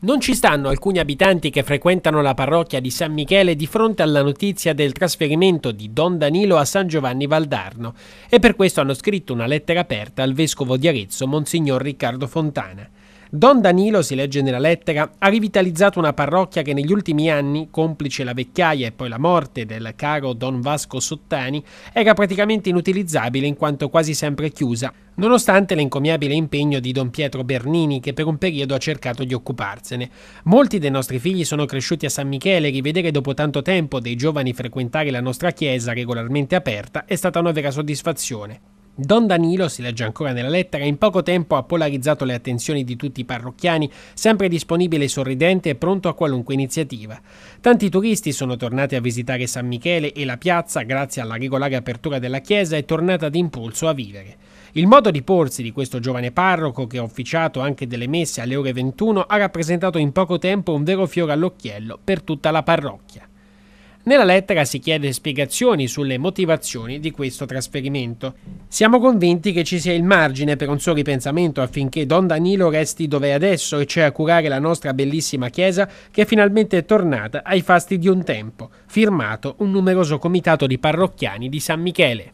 Non ci stanno alcuni abitanti che frequentano la parrocchia di San Michele di fronte alla notizia del trasferimento di Don Danilo a San Giovanni Valdarno e per questo hanno scritto una lettera aperta al vescovo di Arezzo, Monsignor Riccardo Fontana. Don Danilo, si legge nella lettera, ha rivitalizzato una parrocchia che negli ultimi anni, complice la vecchiaia e poi la morte del caro Don Vasco Sottani, era praticamente inutilizzabile in quanto quasi sempre chiusa, nonostante l'encomiabile impegno di Don Pietro Bernini che per un periodo ha cercato di occuparsene. Molti dei nostri figli sono cresciuti a San Michele e rivedere dopo tanto tempo dei giovani frequentare la nostra chiesa regolarmente aperta è stata una vera soddisfazione. Don Danilo, si legge ancora nella lettera, in poco tempo ha polarizzato le attenzioni di tutti i parrocchiani, sempre disponibile e sorridente e pronto a qualunque iniziativa. Tanti turisti sono tornati a visitare San Michele e la piazza, grazie alla regolare apertura della chiesa, è tornata d'impulso a vivere. Il modo di porsi di questo giovane parroco, che ha officiato anche delle messe alle ore 21, ha rappresentato in poco tempo un vero fiore all'occhiello per tutta la parrocchia. Nella lettera si chiede spiegazioni sulle motivazioni di questo trasferimento. Siamo convinti che ci sia il margine per un suo ripensamento affinché Don Danilo resti dove è adesso e c'è cioè a curare la nostra bellissima chiesa che è finalmente è tornata ai fasti di un tempo, firmato un numeroso comitato di parrocchiani di San Michele.